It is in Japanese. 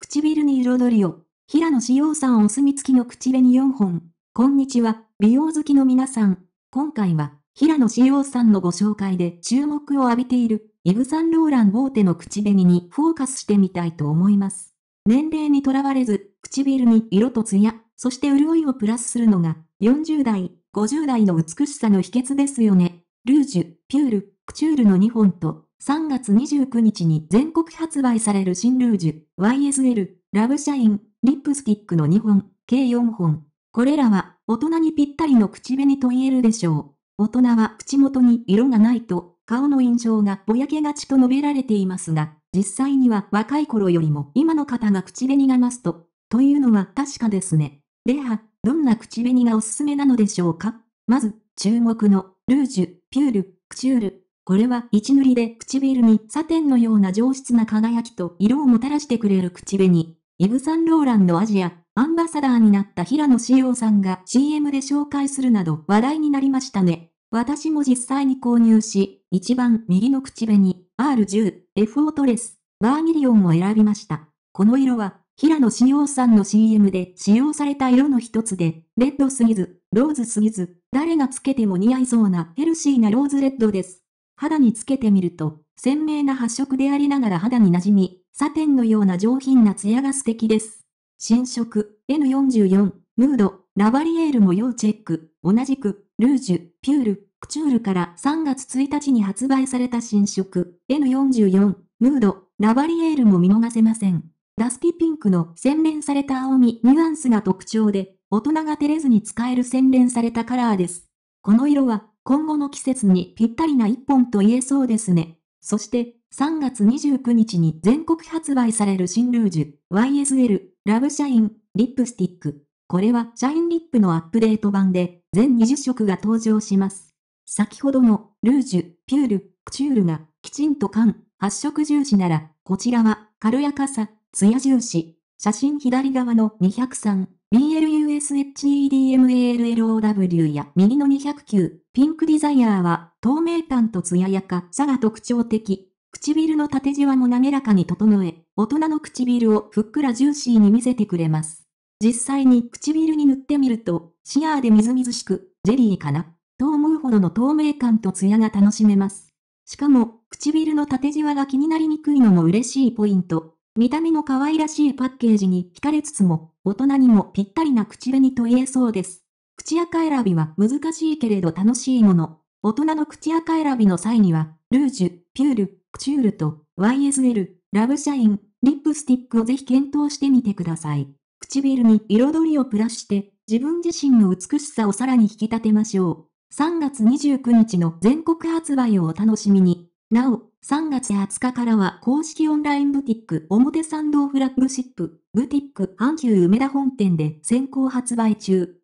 唇に彩りを。平野紫耀さんお墨付きの口紅4本。こんにちは、美容好きの皆さん。今回は、平野紫耀さんのご紹介で注目を浴びている、イブ・サンローラン・ボーテの口紅にフォーカスしてみたいと思います。年齢にとらわれず、唇に色とツヤ、そして潤いをプラスするのが、40代、50代の美しさの秘訣ですよね。ルージュ、ピュール、クチュールの2本と、3月29日に全国発売される新ルージュ、YSL、ラブシャイン、リップスティックの2本、計4本。これらは大人にぴったりの口紅と言えるでしょう。大人は口元に色がないと、顔の印象がぼやけがちと述べられていますが、実際には若い頃よりも今の方が口紅がマスト。というのは確かですね。では、どんな口紅がおすすめなのでしょうかまず、注目の、ルージュ、ピュール、クチュール、これは一塗りで唇にサテンのような上質な輝きと色をもたらしてくれる口紅。イブ・サンローランのアジア、アンバサダーになった平野紫耀さんが CM で紹介するなど話題になりましたね。私も実際に購入し、一番右の口紅、R10、F オートレス、バーミリオンを選びました。この色は、平野紫耀さんの CM で使用された色の一つで、レッドすぎず、ローズすぎず、誰がつけても似合いそうなヘルシーなローズレッドです。肌につけてみると、鮮明な発色でありながら肌に馴染み、サテンのような上品な艶が素敵です。新色、N44、ムード、ラバリエールも要チェック、同じく、ルージュ、ピュール、クチュールから3月1日に発売された新色、N44、ムード、ラバリエールも見逃せません。ダスティピンクの洗練された青み、ニュアンスが特徴で、大人が照れずに使える洗練されたカラーです。この色は、今後の季節にぴったりな一本と言えそうですね。そして、3月29日に全国発売される新ルージュ、YSL、ラブシャイン、リップスティック。これはシャインリップのアップデート版で、全20色が登場します。先ほどの、ルージュ、ピュール、クチュールが、きちんと缶、発色重視なら、こちらは、軽やかさ、ツヤ重視。写真左側の203、BLUSHEDMALLOW や右の209、ピンクディザイアーは、透明感と艶やかさが特徴的。唇の縦じわも滑らかに整え、大人の唇をふっくらジューシーに見せてくれます。実際に唇に塗ってみると、シアーでみずみずしく、ジェリーかな、と思うほどの透明感と艶が楽しめます。しかも、唇の縦じわが気になりにくいのも嬉しいポイント。見た目の可愛らしいパッケージに惹かれつつも、大人にもぴったりな口紅と言えそうです。口赤選びは難しいけれど楽しいもの。大人の口赤選びの際には、ルージュ、ピュール、クチュールと、YSL、ラブシャイン、リップスティックをぜひ検討してみてください。唇に彩りをプラスして、自分自身の美しさをさらに引き立てましょう。3月29日の全国発売をお楽しみに。なお、3月20日からは公式オンラインブティック表参道フラッグシップブティック阪急梅田本店で先行発売中。